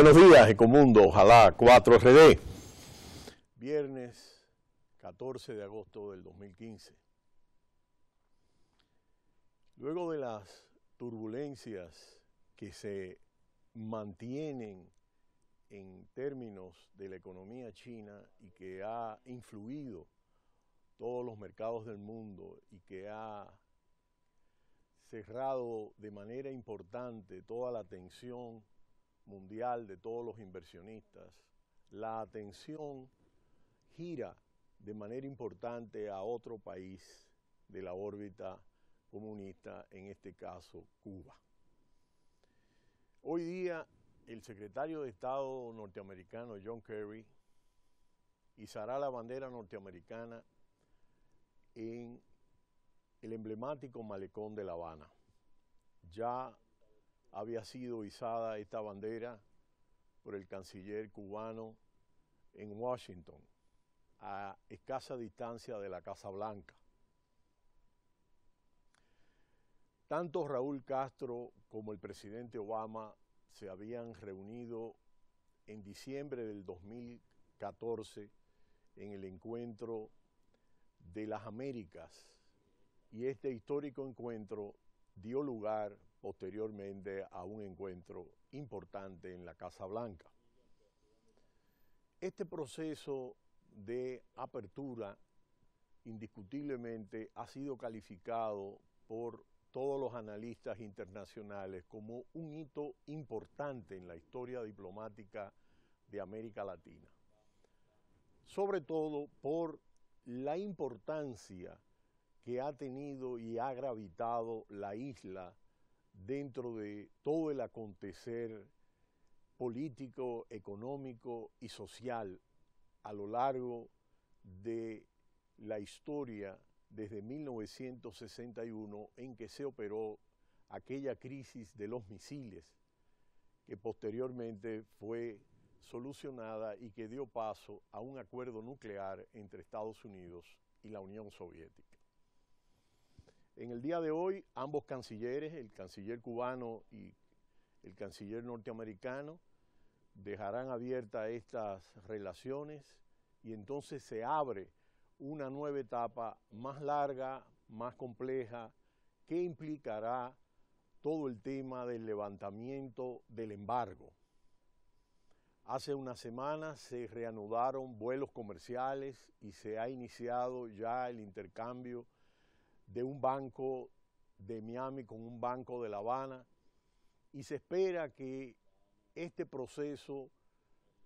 Buenos días, Ecomundo, ojalá 4RD. Viernes 14 de agosto del 2015. Luego de las turbulencias que se mantienen en términos de la economía china y que ha influido todos los mercados del mundo y que ha cerrado de manera importante toda la tensión mundial de todos los inversionistas, la atención gira de manera importante a otro país de la órbita comunista, en este caso Cuba. Hoy día el secretario de Estado norteamericano John Kerry izará la bandera norteamericana en el emblemático malecón de La Habana. Ya había sido izada esta bandera por el canciller cubano en Washington, a escasa distancia de la Casa Blanca. Tanto Raúl Castro como el presidente Obama se habían reunido en diciembre del 2014 en el encuentro de las Américas y este histórico encuentro dio lugar posteriormente a un encuentro importante en la Casa Blanca. Este proceso de apertura indiscutiblemente ha sido calificado por todos los analistas internacionales como un hito importante en la historia diplomática de América Latina, sobre todo por la importancia que ha tenido y ha gravitado la isla dentro de todo el acontecer político, económico y social a lo largo de la historia desde 1961 en que se operó aquella crisis de los misiles que posteriormente fue solucionada y que dio paso a un acuerdo nuclear entre Estados Unidos y la Unión Soviética. En el día de hoy, ambos cancilleres, el canciller cubano y el canciller norteamericano, dejarán abiertas estas relaciones y entonces se abre una nueva etapa más larga, más compleja, que implicará todo el tema del levantamiento del embargo. Hace una semana se reanudaron vuelos comerciales y se ha iniciado ya el intercambio de un banco de Miami con un banco de La Habana y se espera que este proceso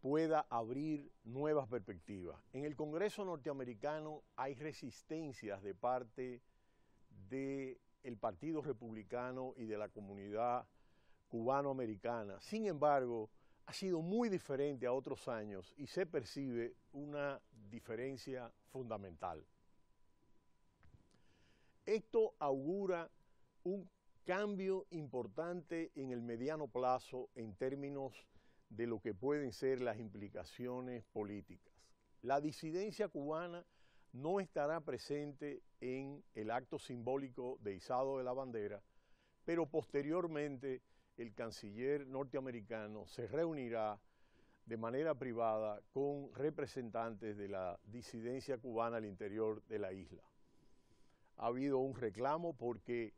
pueda abrir nuevas perspectivas. En el Congreso norteamericano hay resistencias de parte del Partido Republicano y de la comunidad cubanoamericana. Sin embargo, ha sido muy diferente a otros años y se percibe una diferencia fundamental. Esto augura un cambio importante en el mediano plazo en términos de lo que pueden ser las implicaciones políticas. La disidencia cubana no estará presente en el acto simbólico de izado de la bandera, pero posteriormente el canciller norteamericano se reunirá de manera privada con representantes de la disidencia cubana al interior de la isla ha habido un reclamo porque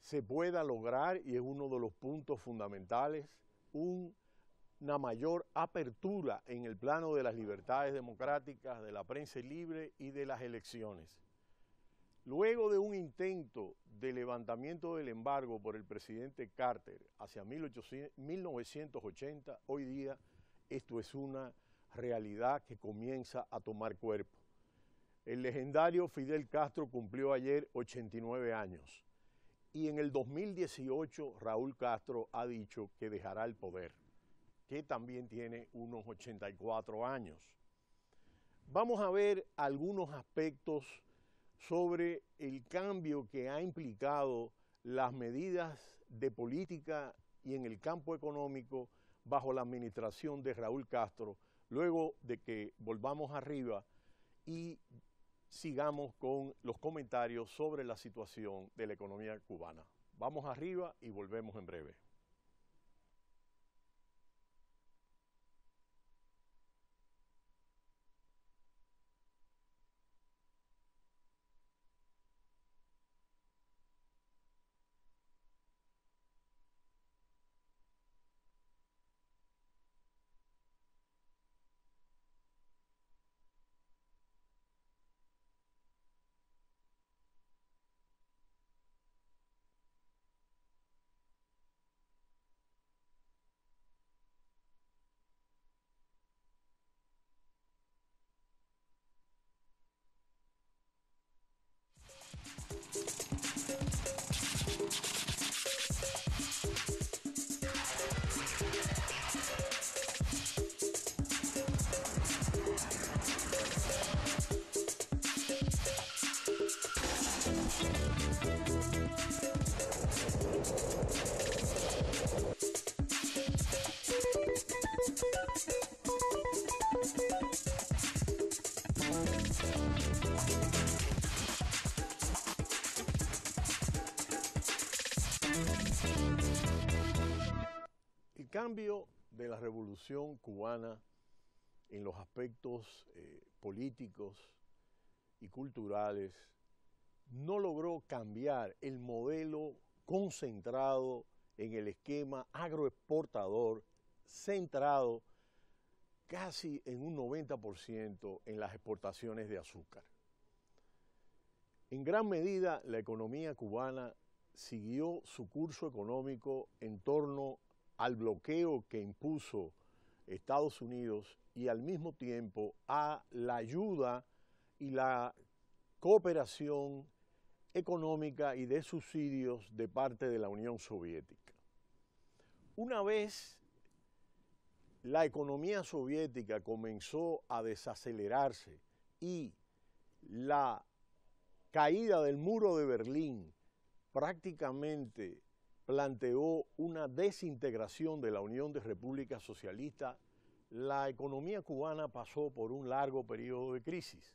se pueda lograr, y es uno de los puntos fundamentales, una mayor apertura en el plano de las libertades democráticas, de la prensa libre y de las elecciones. Luego de un intento de levantamiento del embargo por el presidente Carter hacia 1980, hoy día esto es una realidad que comienza a tomar cuerpo. El legendario Fidel Castro cumplió ayer 89 años y en el 2018 Raúl Castro ha dicho que dejará el poder, que también tiene unos 84 años. Vamos a ver algunos aspectos sobre el cambio que ha implicado las medidas de política y en el campo económico bajo la administración de Raúl Castro, luego de que volvamos arriba y sigamos con los comentarios sobre la situación de la economía cubana. Vamos arriba y volvemos en breve. cambio de la revolución cubana en los aspectos eh, políticos y culturales no logró cambiar el modelo concentrado en el esquema agroexportador, centrado casi en un 90% en las exportaciones de azúcar. En gran medida, la economía cubana siguió su curso económico en torno al bloqueo que impuso Estados Unidos y al mismo tiempo a la ayuda y la cooperación económica y de subsidios de parte de la Unión Soviética. Una vez la economía soviética comenzó a desacelerarse y la caída del muro de Berlín prácticamente planteó una desintegración de la Unión de Repúblicas Socialistas, la economía cubana pasó por un largo periodo de crisis.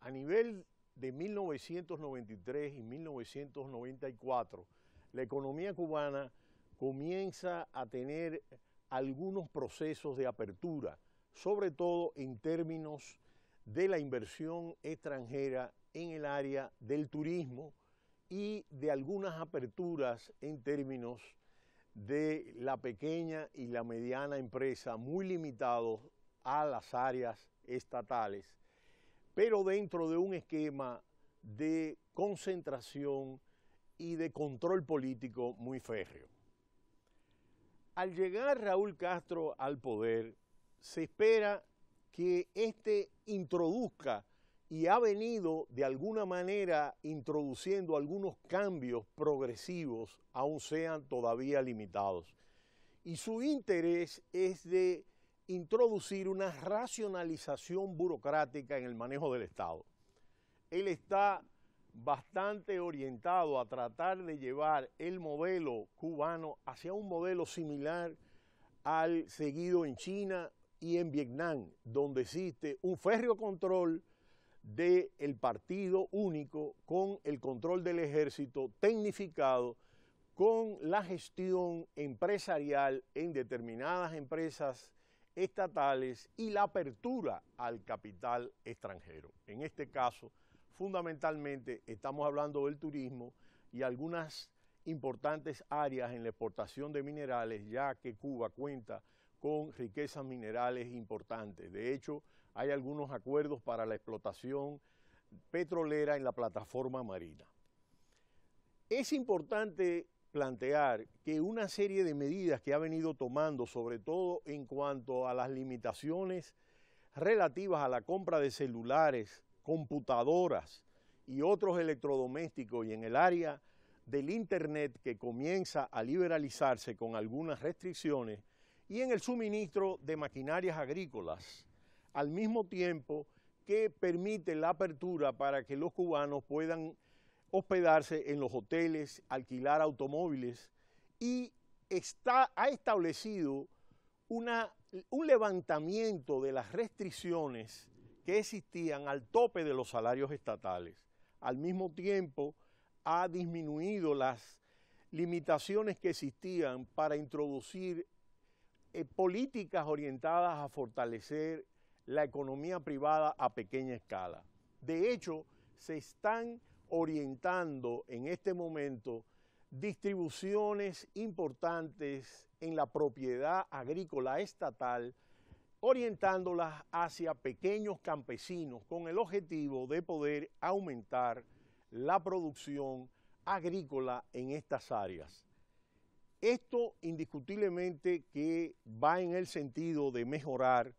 A nivel de 1993 y 1994, la economía cubana comienza a tener algunos procesos de apertura, sobre todo en términos de la inversión extranjera en el área del turismo, y de algunas aperturas en términos de la pequeña y la mediana empresa, muy limitados a las áreas estatales, pero dentro de un esquema de concentración y de control político muy férreo. Al llegar Raúl Castro al poder, se espera que éste introduzca y ha venido de alguna manera introduciendo algunos cambios progresivos, aun sean todavía limitados. Y su interés es de introducir una racionalización burocrática en el manejo del Estado. Él está bastante orientado a tratar de llevar el modelo cubano hacia un modelo similar al seguido en China y en Vietnam, donde existe un férreo control del partido único, con el control del ejército tecnificado, con la gestión empresarial en determinadas empresas estatales y la apertura al capital extranjero. En este caso, fundamentalmente estamos hablando del turismo y algunas importantes áreas en la exportación de minerales, ya que Cuba cuenta con riquezas minerales importantes. De hecho, hay algunos acuerdos para la explotación petrolera en la plataforma marina. Es importante plantear que una serie de medidas que ha venido tomando, sobre todo en cuanto a las limitaciones relativas a la compra de celulares, computadoras y otros electrodomésticos y en el área del Internet que comienza a liberalizarse con algunas restricciones, y en el suministro de maquinarias agrícolas, al mismo tiempo que permite la apertura para que los cubanos puedan hospedarse en los hoteles, alquilar automóviles y está, ha establecido una, un levantamiento de las restricciones que existían al tope de los salarios estatales. Al mismo tiempo, ha disminuido las limitaciones que existían para introducir eh, políticas orientadas a fortalecer la economía privada a pequeña escala. De hecho, se están orientando en este momento distribuciones importantes en la propiedad agrícola estatal, orientándolas hacia pequeños campesinos con el objetivo de poder aumentar la producción agrícola en estas áreas. Esto indiscutiblemente que va en el sentido de mejorar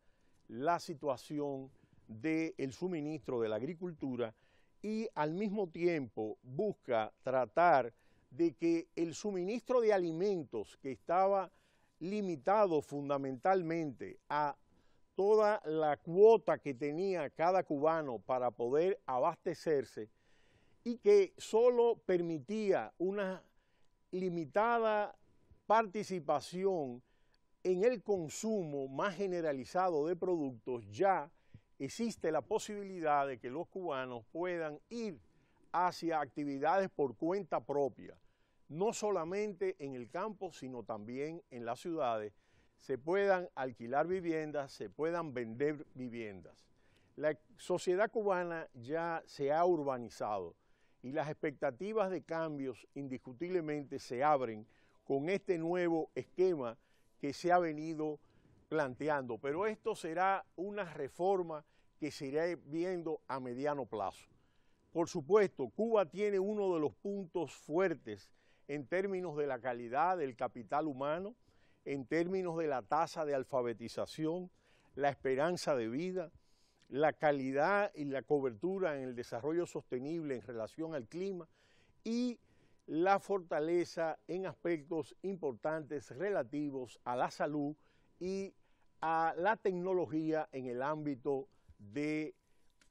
la situación del suministro de la agricultura y al mismo tiempo busca tratar de que el suministro de alimentos que estaba limitado fundamentalmente a toda la cuota que tenía cada cubano para poder abastecerse y que solo permitía una limitada participación en el consumo más generalizado de productos, ya existe la posibilidad de que los cubanos puedan ir hacia actividades por cuenta propia, no solamente en el campo, sino también en las ciudades, se puedan alquilar viviendas, se puedan vender viviendas. La sociedad cubana ya se ha urbanizado y las expectativas de cambios indiscutiblemente se abren con este nuevo esquema que se ha venido planteando. Pero esto será una reforma que se irá viendo a mediano plazo. Por supuesto, Cuba tiene uno de los puntos fuertes en términos de la calidad del capital humano, en términos de la tasa de alfabetización, la esperanza de vida, la calidad y la cobertura en el desarrollo sostenible en relación al clima y la fortaleza en aspectos importantes relativos a la salud y a la tecnología en el ámbito de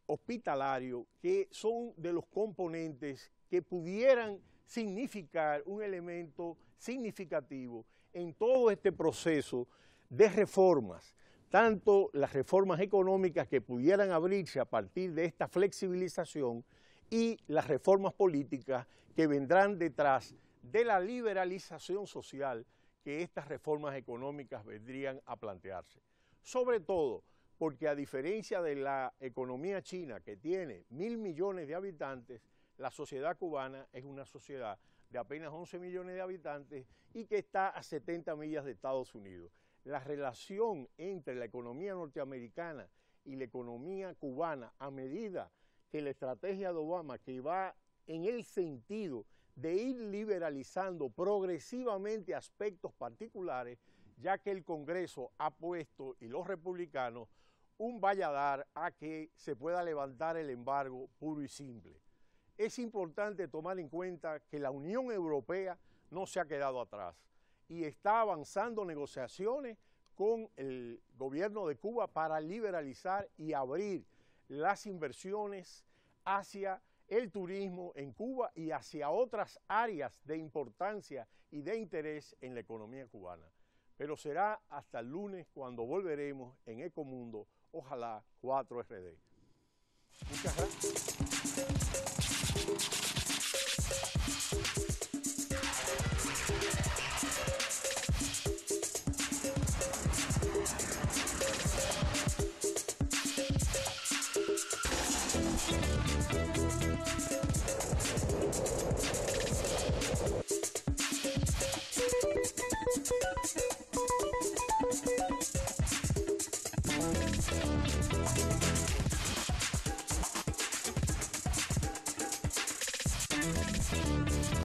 hospitalario, que son de los componentes que pudieran significar un elemento significativo en todo este proceso de reformas, tanto las reformas económicas que pudieran abrirse a partir de esta flexibilización, y las reformas políticas que vendrán detrás de la liberalización social que estas reformas económicas vendrían a plantearse. Sobre todo porque a diferencia de la economía china que tiene mil millones de habitantes, la sociedad cubana es una sociedad de apenas 11 millones de habitantes y que está a 70 millas de Estados Unidos. La relación entre la economía norteamericana y la economía cubana a medida que la estrategia de Obama, que va en el sentido de ir liberalizando progresivamente aspectos particulares, ya que el Congreso ha puesto, y los republicanos, un valladar a que se pueda levantar el embargo puro y simple. Es importante tomar en cuenta que la Unión Europea no se ha quedado atrás y está avanzando negociaciones con el gobierno de Cuba para liberalizar y abrir las inversiones hacia el turismo en Cuba y hacia otras áreas de importancia y de interés en la economía cubana. Pero será hasta el lunes cuando volveremos en Ecomundo, ojalá 4RD. Muchas gracias.